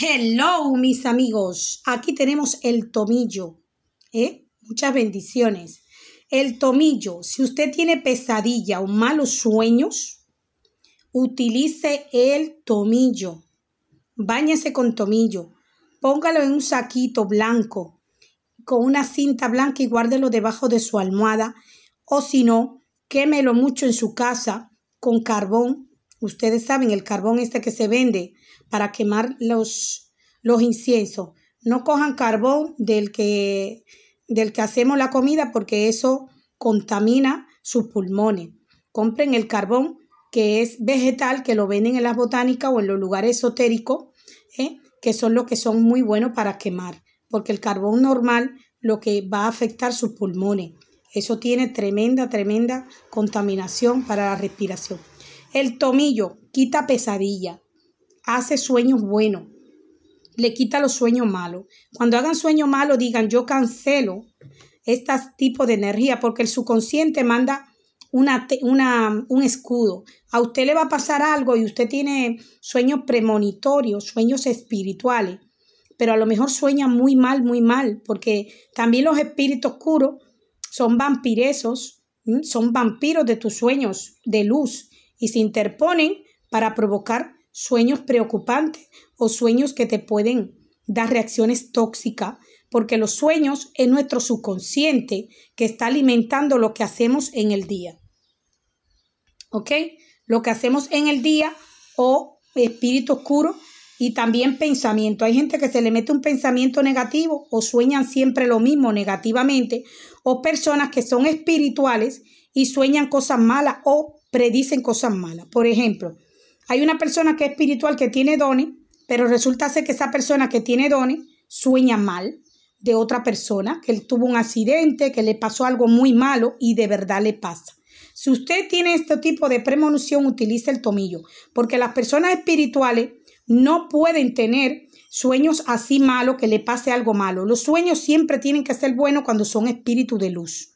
Hello, mis amigos. Aquí tenemos el tomillo. ¿eh? Muchas bendiciones. El tomillo. Si usted tiene pesadilla o malos sueños, utilice el tomillo. Báñese con tomillo. Póngalo en un saquito blanco con una cinta blanca y guárdelo debajo de su almohada. O si no, quémelo mucho en su casa con carbón Ustedes saben, el carbón este que se vende para quemar los, los inciensos. No cojan carbón del que, del que hacemos la comida porque eso contamina sus pulmones. Compren el carbón que es vegetal, que lo venden en las botánicas o en los lugares esotéricos, ¿eh? que son los que son muy buenos para quemar, porque el carbón normal lo que va a afectar sus pulmones. Eso tiene tremenda, tremenda contaminación para la respiración. El tomillo quita pesadilla, hace sueños buenos, le quita los sueños malos. Cuando hagan sueño malo, digan yo cancelo este tipo de energía porque el subconsciente manda un escudo. A usted le va a pasar algo y usted tiene sueños premonitorios, sueños espirituales, pero a lo mejor sueña muy mal, muy mal, porque también los espíritus oscuros son vampiresos, son vampiros de tus sueños de luz y se interponen para provocar sueños preocupantes o sueños que te pueden dar reacciones tóxicas, porque los sueños es nuestro subconsciente que está alimentando lo que hacemos en el día. ¿Ok? Lo que hacemos en el día o espíritu oscuro y también pensamiento. Hay gente que se le mete un pensamiento negativo o sueñan siempre lo mismo negativamente o personas que son espirituales y sueñan cosas malas o predicen cosas malas. Por ejemplo, hay una persona que es espiritual que tiene dones, pero resulta ser que esa persona que tiene dones sueña mal de otra persona, que él tuvo un accidente, que le pasó algo muy malo y de verdad le pasa. Si usted tiene este tipo de premonición, utilice el tomillo, porque las personas espirituales no pueden tener sueños así malos que le pase algo malo. Los sueños siempre tienen que ser buenos cuando son espíritu de luz.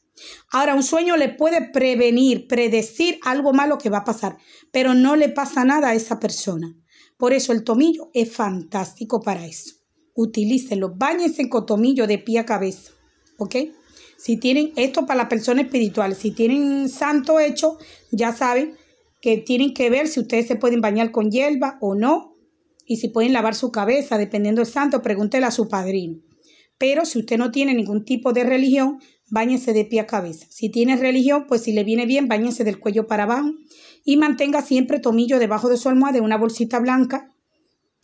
Ahora, un sueño le puede prevenir, predecir algo malo que va a pasar, pero no le pasa nada a esa persona. Por eso el tomillo es fantástico para eso. Utilícenlo, bañense con tomillo de pie a cabeza, ¿ok? Si tienen esto para la persona espiritual, si tienen santo hecho, ya saben que tienen que ver si ustedes se pueden bañar con hierba o no, y si pueden lavar su cabeza, dependiendo del santo, pregúntele a su padrino. Pero si usted no tiene ningún tipo de religión, báñese de pie a cabeza. Si tiene religión, pues si le viene bien, báñese del cuello para abajo y mantenga siempre tomillo debajo de su almohada una bolsita blanca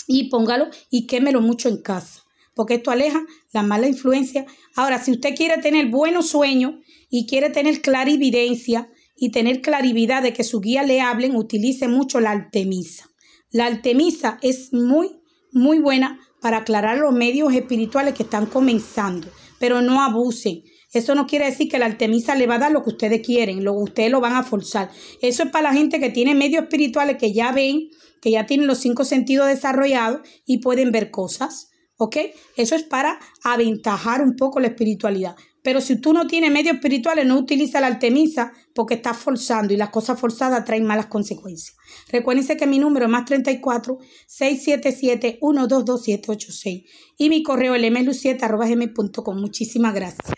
y póngalo y quémelo mucho en casa, porque esto aleja la mala influencia. Ahora, si usted quiere tener buenos sueños y quiere tener clarividencia y tener clarividad de que su guía le hablen, utilice mucho la altemisa. La altemisa es muy, muy buena para aclarar los medios espirituales que están comenzando, pero no abusen. Eso no quiere decir que la Artemisa le va a dar lo que ustedes quieren, lo que ustedes lo van a forzar. Eso es para la gente que tiene medios espirituales que ya ven, que ya tienen los cinco sentidos desarrollados y pueden ver cosas. ¿Ok? Eso es para aventajar un poco la espiritualidad. Pero si tú no tienes medios espirituales, no utiliza la altemisa porque estás forzando y las cosas forzadas traen malas consecuencias. Recuérdense que mi número es más 34 677 122786 y mi correo lmlucieta.com. Muchísimas gracias.